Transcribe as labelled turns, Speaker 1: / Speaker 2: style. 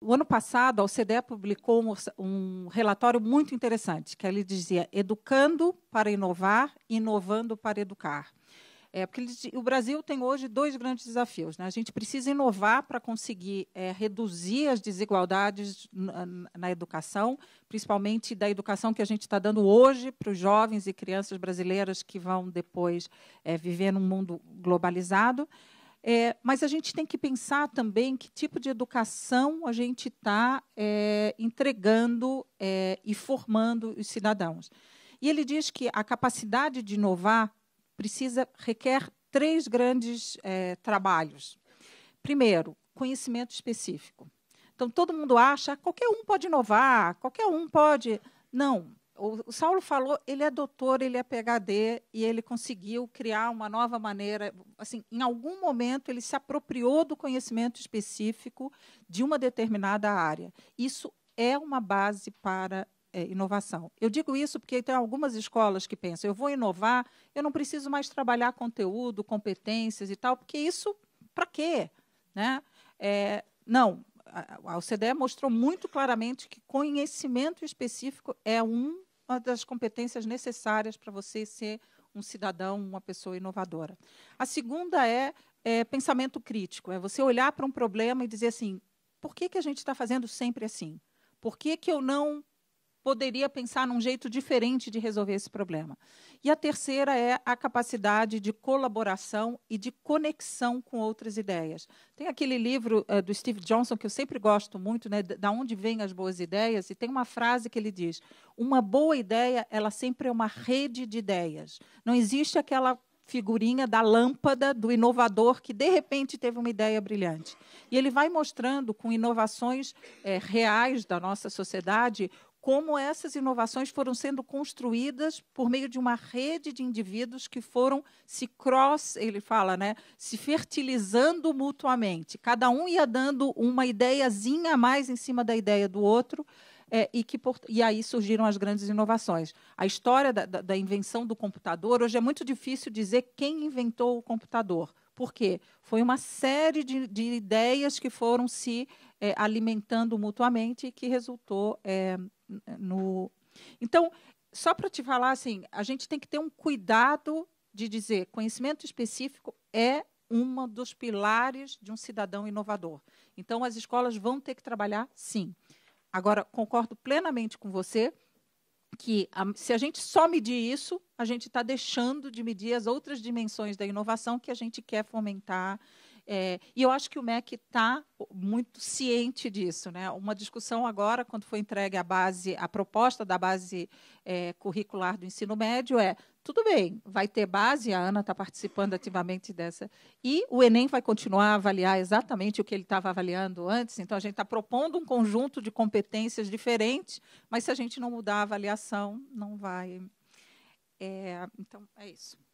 Speaker 1: O ano passado, a OCDE publicou um relatório muito interessante, que ele dizia Educando para Inovar, Inovando para Educar. É, porque ele, o Brasil tem hoje dois grandes desafios. Né? A gente precisa inovar para conseguir é, reduzir as desigualdades na, na, educação, principalmente da educação que a gente está dando hoje para os jovens e crianças brasileiras que vão depois é, viver num mundo globalizado. É, mas a gente tem que pensar também que tipo de educação a gente está é, entregando é, e formando os cidadãos. E ele diz que a capacidade de inovar precisa requer três grandes é, trabalhos. Primeiro, conhecimento específico. Então todo mundo acha qualquer um pode inovar, qualquer um pode. Não, o Saulo falou, ele é doutor, ele é PhD e ele conseguiu criar uma nova maneira, assim, em algum momento ele se apropriou do conhecimento específico de uma determinada área. Isso é uma base para é, inovação. Eu digo isso porque tem algumas escolas que pensam, eu vou inovar, eu não preciso mais trabalhar conteúdo, competências e tal, porque isso para quê, né? É, não, a OCDE mostrou muito claramente que conhecimento específico é um uma das competências necessárias para você ser um cidadão, uma pessoa inovadora. A segunda é, é pensamento crítico, é você olhar para um problema e dizer assim, por que, que a gente está fazendo sempre assim? Por que, que eu não poderia pensar num jeito diferente de resolver esse problema. E a terceira é a capacidade de colaboração e de conexão com outras ideias. Tem aquele livro uh, do Steve Johnson que eu sempre gosto muito, né, da onde vêm as boas ideias, e tem uma frase que ele diz: "Uma boa ideia, ela sempre é uma rede de ideias. Não existe aquela figurinha da lâmpada do inovador que de repente teve uma ideia brilhante. E ele vai mostrando com inovações é, reais da nossa sociedade como essas inovações foram sendo construídas por meio de uma rede de indivíduos que foram se cross, ele fala, né, se fertilizando mutuamente. Cada um ia dando uma ideiazinha a mais em cima da ideia do outro é, e, que, e aí surgiram as grandes inovações. A história da, da, da invenção do computador, hoje é muito difícil dizer quem inventou o computador. Por quê? Foi uma série de, de ideias que foram se é, alimentando mutuamente e que resultou é, no. Então, só para te falar, assim, a gente tem que ter um cuidado de dizer conhecimento específico é um dos pilares de um cidadão inovador. Então, as escolas vão ter que trabalhar, sim. Agora, concordo plenamente com você que a, se a gente só medir isso, a gente está deixando de medir as outras dimensões da inovação que a gente quer fomentar é, e eu acho que o MEC está muito ciente disso. Né? Uma discussão agora, quando foi entregue a base, a proposta da base é, curricular do ensino médio é tudo bem, vai ter base, a Ana está participando ativamente dessa. E o Enem vai continuar a avaliar exatamente o que ele estava avaliando antes, então a gente está propondo um conjunto de competências diferentes, mas se a gente não mudar a avaliação, não vai. É, então, é isso.